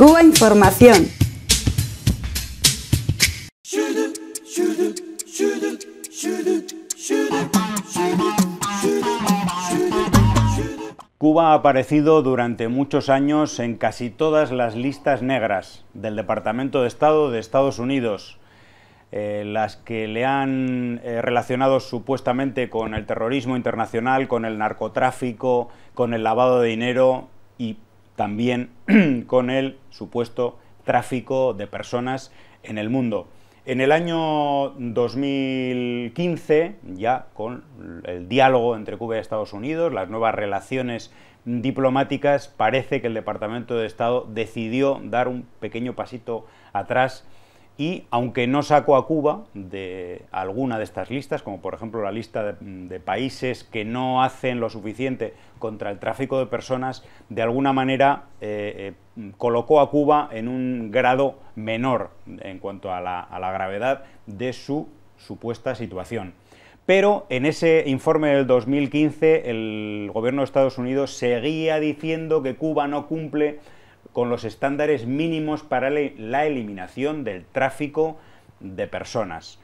Cuba Información. Cuba ha aparecido durante muchos años en casi todas las listas negras del Departamento de Estado de Estados Unidos, eh, las que le han eh, relacionado supuestamente con el terrorismo internacional, con el narcotráfico, con el lavado de dinero y también con el supuesto tráfico de personas en el mundo. En el año 2015, ya con el diálogo entre Cuba y Estados Unidos, las nuevas relaciones diplomáticas, parece que el Departamento de Estado decidió dar un pequeño pasito atrás y aunque no sacó a Cuba de alguna de estas listas, como por ejemplo la lista de, países que no hacen lo suficiente contra el tráfico de personas, de alguna manera eh, eh, colocó a Cuba en un grado menor en cuanto a la, a la gravedad de su supuesta situación. Pero en ese informe del 2015 el gobierno de Estados Unidos seguía diciendo que Cuba no cumple con los estándares mínimos para la eliminación del tráfico de personas.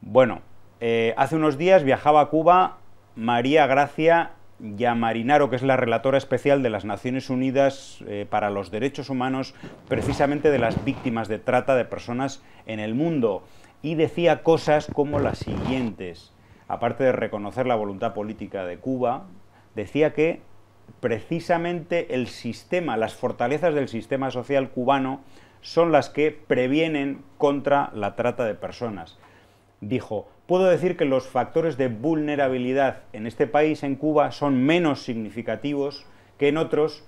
Bueno, eh, hace unos días viajaba a Cuba María Gracia Yamarinaro, que es la relatora especial de las Naciones Unidas eh, para los Derechos Humanos, precisamente de las víctimas de trata de personas en el mundo, y decía cosas como las siguientes. Aparte de reconocer la voluntad política de Cuba, decía que precisamente el sistema, las fortalezas del sistema social cubano son las que previenen contra la trata de personas. Dijo, puedo decir que los factores de vulnerabilidad en este país, en Cuba, son menos significativos que en otros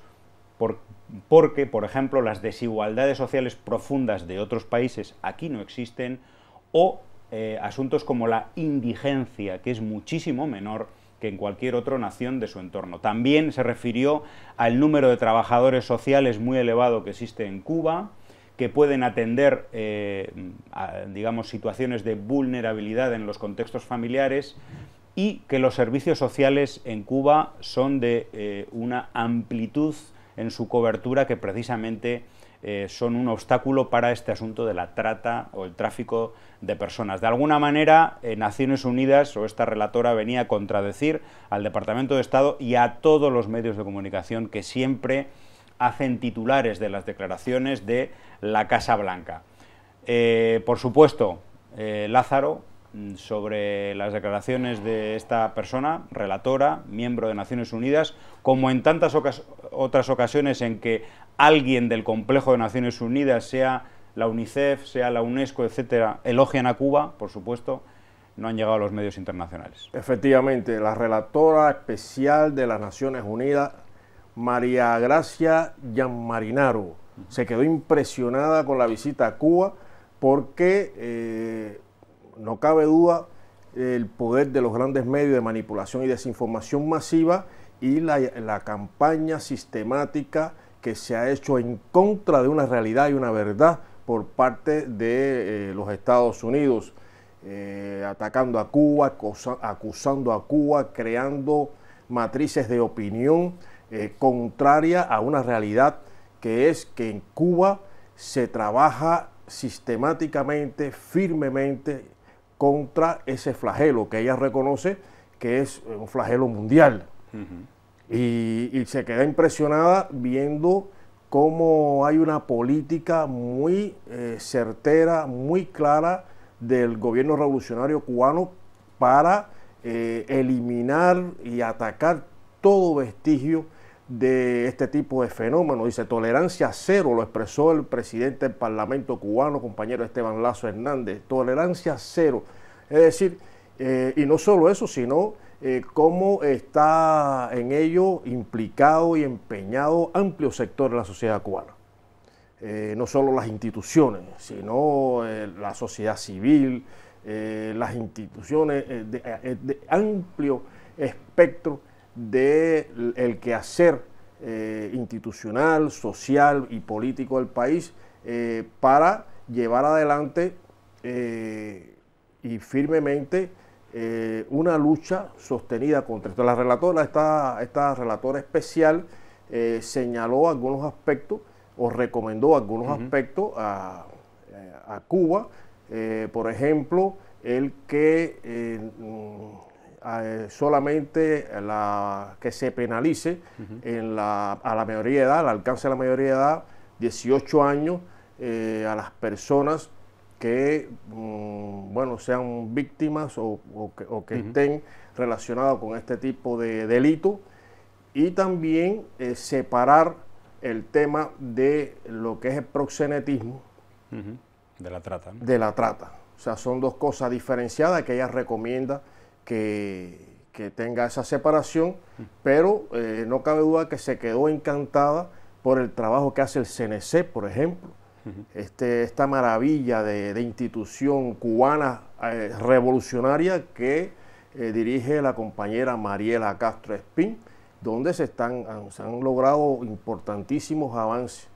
porque, por ejemplo, las desigualdades sociales profundas de otros países aquí no existen o eh, asuntos como la indigencia, que es muchísimo menor que en cualquier otra nación de su entorno. También se refirió al número de trabajadores sociales muy elevado que existe en Cuba, que pueden atender, eh, digamos, situaciones de vulnerabilidad en los contextos familiares y que los servicios sociales en Cuba son de eh, una amplitud en su cobertura que precisamente eh, son un obstáculo para este asunto de la trata o el tráfico de personas. De alguna manera, eh, Naciones Unidas o esta relatora venía a contradecir al Departamento de Estado y a todos los medios de comunicación que siempre hacen titulares de las declaraciones de la Casa Blanca. Eh, por supuesto, Lázaro, mm, sobre las declaraciones de esta persona, relatora, miembro de Naciones Unidas, como en tantas otras ocasiones en que alguien del complejo de Naciones Unidas, sea la UNICEF, sea la UNESCO, etcétera, elogian a Cuba, por supuesto, no han llegado a los medios internacionales. Efectivamente, la relatora especial de las Naciones Unidas, María Gracia Gianmarinaro, se quedó impresionada con la visita a Cuba porque eh, no cabe duda el poder de los grandes medios de manipulación y desinformación masiva y la campaña sistemática que se ha hecho en contra de una realidad y una verdad por parte de eh, los Estados Unidos, eh, atacando a Cuba, acusando a Cuba, creando matrices de opinión eh, contraria a una realidad que es que en Cuba se trabaja sistemáticamente, firmemente contra ese flagelo que ella reconoce que es un flagelo mundial. Y, se queda impresionada viendo cómo hay una política muy eh, certera, muy clara del gobierno revolucionario cubano para eh, eliminar y atacar todo vestigio de este tipo de fenómenos. Dice tolerancia cero, lo expresó el presidente del Parlamento cubano, compañero Esteban Lazo Hernández, tolerancia cero. Es decir, eh, y no solo eso, sino eh, cómo está en ello implicado y empeñado amplio sector de la sociedad cubana. Eh, no solo las instituciones, sino eh, la sociedad civil, las instituciones de, amplio espectro del quehacer institucional, social y político del país para llevar adelante y firmemente eh, una lucha sostenida contra esto. La relatora, esta, esta relatora especial, eh, señaló algunos aspectos o recomendó algunos aspectos a, eh, Cuba, por ejemplo, el que mm, solamente la, que se penalice en a la mayoría de edad, al alcance de la mayoría de edad, 18 años, a las personas que, mm, bueno, sean víctimas o, que, estén relacionados con este tipo de delito y también eh, separar el tema de lo que es el proxenetismo. De la trata. De la trata. O sea, son dos cosas diferenciadas que ella recomienda que, tenga esa separación, pero eh, no cabe duda que se quedó encantada por el trabajo que hace el CNC, por ejemplo, este, esta maravilla de, institución cubana eh, revolucionaria que eh, dirige la compañera Mariela Castro Espín, donde se, están, han, logrado importantísimos avances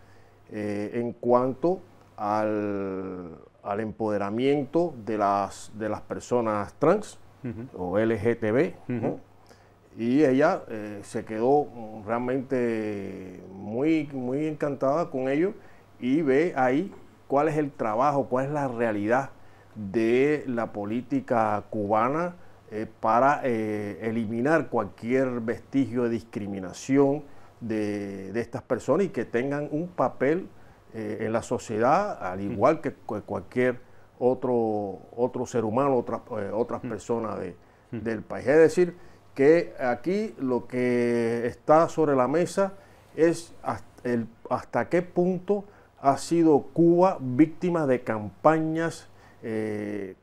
eh, en cuanto al, empoderamiento de las, de las personas trans o LGTB. Y ella se quedó realmente muy, muy encantada con ello y ve ahí cuál es el trabajo, cuál es la realidad de la política cubana eh, para eh, eliminar cualquier vestigio de discriminación de, estas personas y que tengan un papel eh, en la sociedad, al mm. igual que cualquier otro, otro ser humano, otra, otras mm. personas mm. del país. Es decir, que aquí lo que está sobre la mesa es hasta qué punto ha sido Cuba víctima de campañas eh,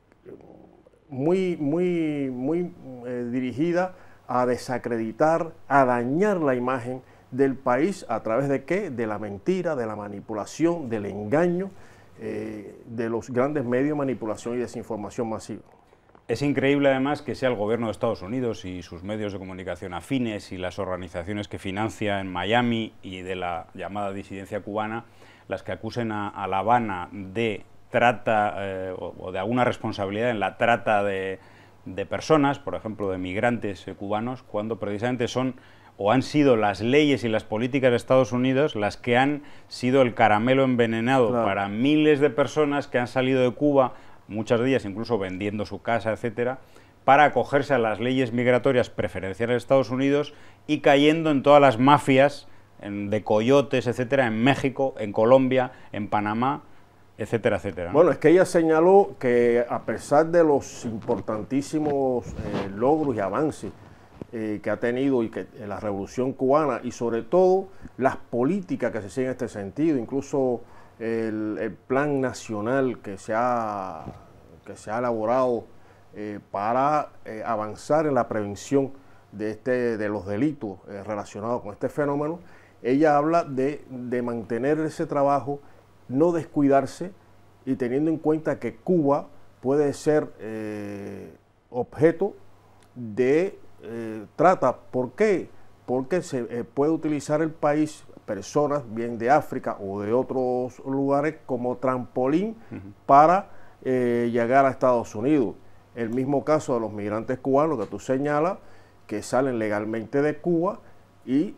muy, muy, muy eh, dirigidas a desacreditar, a dañar la imagen del país a través de qué? De la mentira, de la manipulación, del engaño, eh, de los grandes medios de manipulación y desinformación masiva. Es increíble además que sea el gobierno de Estados Unidos y sus medios de comunicación afines y las organizaciones que financia en Miami y de la llamada disidencia cubana las que acusen a, La Habana de trata eh, o, de alguna responsabilidad en la trata de, de personas, por ejemplo, de migrantes eh, cubanos, cuando precisamente son o han sido las leyes y las políticas de Estados Unidos las que han sido el caramelo envenenado para miles de personas que han salido de Cuba, muchas de ellas incluso vendiendo su casa, etcétera, para acogerse a las leyes migratorias preferenciales de Estados Unidos y cayendo en todas las mafias de coyotes, etcétera, en México, en Colombia, en Panamá, etcétera, etcétera. Bueno, es que ella señaló que a pesar de los importantísimos eh, logros y avances eh, que ha tenido y que, eh, la revolución cubana y sobre todo las políticas que se siguen en este sentido, incluso el, plan nacional que se ha, que se ha elaborado para avanzar en la prevención de, este, de los delitos relacionados con este fenómeno, ella habla de, mantener ese trabajo, no descuidarse y teniendo en cuenta que Cuba puede ser eh, objeto de eh, trata. ¿Por qué? Porque se eh, puede utilizar el país, personas bien de África o de otros lugares, como trampolín para llegar a Estados Unidos. El mismo caso de los migrantes cubanos que tú señalas, que salen legalmente de Cuba y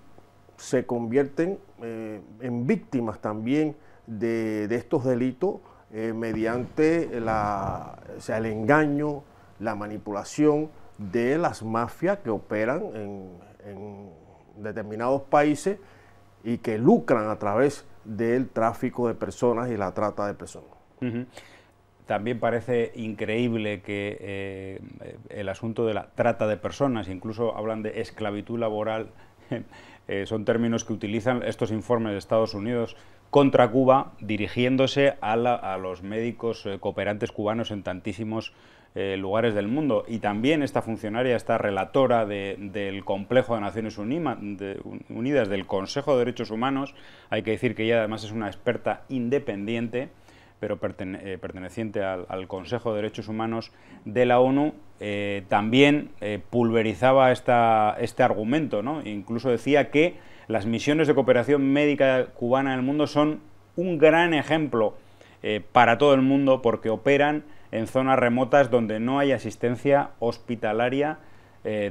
se convierten eh, en víctimas también de, estos delitos eh, mediante la, el engaño, la manipulación de las mafias que operan en, determinados países y que lucran a través del tráfico de personas y la trata de personas. También parece increíble que eh, el asunto de la trata de personas, incluso hablan de esclavitud laboral Eh, son términos que utilizan estos informes de Estados Unidos contra Cuba, dirigiéndose a, los médicos eh, cooperantes cubanos en tantísimos eh, lugares del mundo. Y también esta funcionaria, esta relatora del complejo de Naciones Unidas, del Consejo de Derechos Humanos, hay que decir que ella además es una experta independiente, pero eh, perteneciente al, Consejo de Derechos Humanos de la ONU, eh, también eh, pulverizaba esta, este argumento. ¿no? Incluso decía que las misiones de cooperación médica cubana en el mundo son un gran ejemplo para todo el mundo porque operan en zonas remotas donde no hay asistencia hospitalaria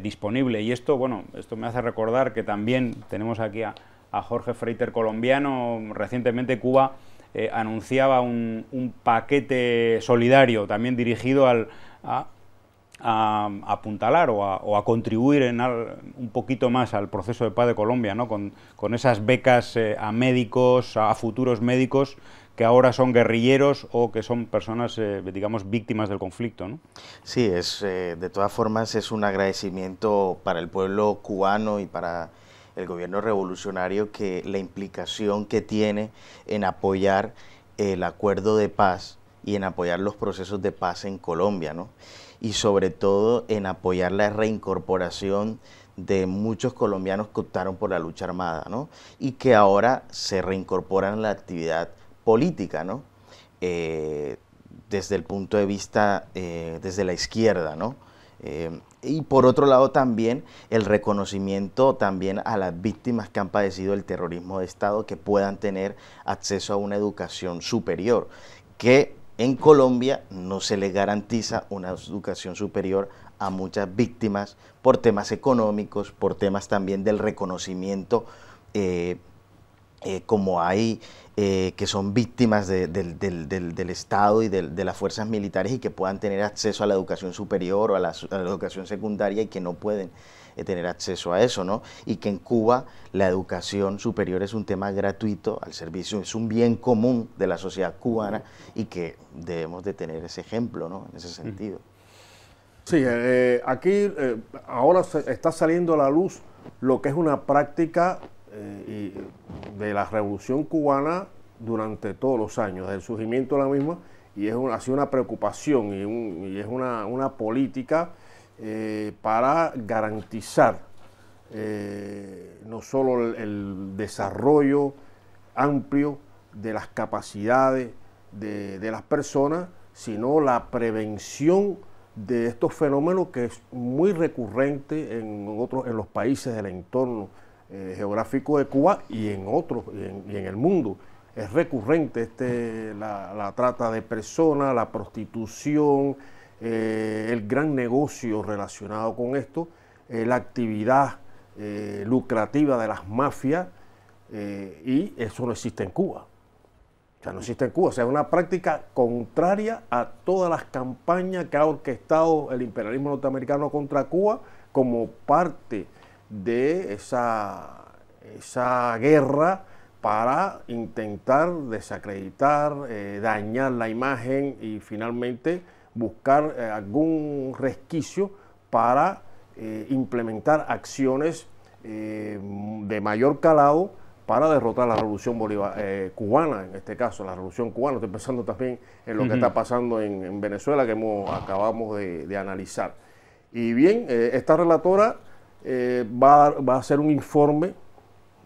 disponible. Y esto, bueno, esto me hace recordar que también tenemos aquí a, a Jorge Freiter colombiano, recientemente Cuba eh, anunciaba un, paquete solidario también dirigido al, a, apuntalar o a, contribuir en un poquito más al proceso de paz de Colombia, ¿no? con, esas becas eh, a médicos, a futuros médicos que ahora son guerrilleros o que son personas, eh, digamos, víctimas del conflicto. Sí, es, de todas formas es un agradecimiento para el pueblo cubano y para el gobierno revolucionario que la implicación que tiene en apoyar el acuerdo de paz y en apoyar los procesos de paz en Colombia, ¿no? Y sobre todo en apoyar la reincorporación de muchos colombianos que optaron por la lucha armada, ¿no? Y que ahora se reincorporan a la actividad política, ¿no? Eh, desde el punto de vista, eh, desde la izquierda, ¿no? Eh, y por otro lado también el reconocimiento también a las víctimas que han padecido el terrorismo de Estado que puedan tener acceso a una educación superior, que en Colombia no se le garantiza una educación superior a muchas víctimas por temas económicos, por temas también del reconocimiento, eh, eh, como hay eh, que son víctimas del, Estado y de, las fuerzas militares y que puedan tener acceso a la educación superior o a la, educación secundaria y que no pueden eh, tener acceso a eso, ¿no? Y que en Cuba la educación superior es un tema gratuito al servicio, es un bien común de la sociedad cubana y que debemos de tener ese ejemplo, ¿no? En ese mm. sentido. Sí, eh, aquí ahora está saliendo a la luz lo que es una práctica eh, de la revolución cubana durante todos los años, del surgimiento de la misma, y es una, ha sido una preocupación y, es una, política eh, para garantizar eh, no solo el, desarrollo amplio de las capacidades de, de las personas, sino la prevención de estos fenómenos que es muy recurrente en, otros, en los países del entorno eh, geográfico de Cuba y en otros, y en, el mundo. Es recurrente este, la, trata de personas, la prostitución, eh, el gran negocio relacionado con esto, eh, la actividad lucrativa de las mafias, y eso no existe en Cuba. O sea, no existe en Cuba. O sea, es una práctica contraria a todas las campañas que ha orquestado el imperialismo norteamericano contra Cuba como parte de esa, esa guerra para intentar desacreditar, eh, dañar la imagen y finalmente buscar eh, algún resquicio para eh, implementar acciones de mayor calado para derrotar la revolución cubana, en este caso la revolución cubana. Estoy pensando también en lo que está pasando en, Venezuela que hemos, acabamos de analizar. Y bien, esta relatora eh, va, a, hacer un informe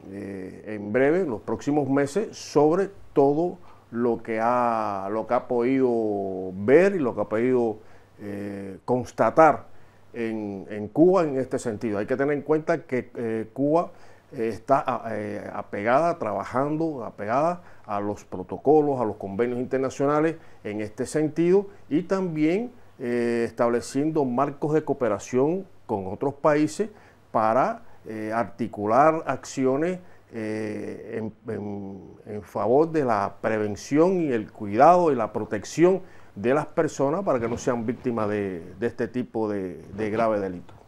eh, en breve, en los próximos meses, sobre todo lo que ha, lo que ha podido ver y lo que ha podido eh, constatar en, en, Cuba en este sentido. Hay que tener en cuenta que Cuba está apegada, trabajando, apegada a los protocolos, a los convenios internacionales en este sentido y también estableciendo marcos de cooperación con otros países para eh, articular acciones eh, en, favor de la prevención y el cuidado y la protección de las personas para que no sean víctimas de, este tipo de, de grave delito.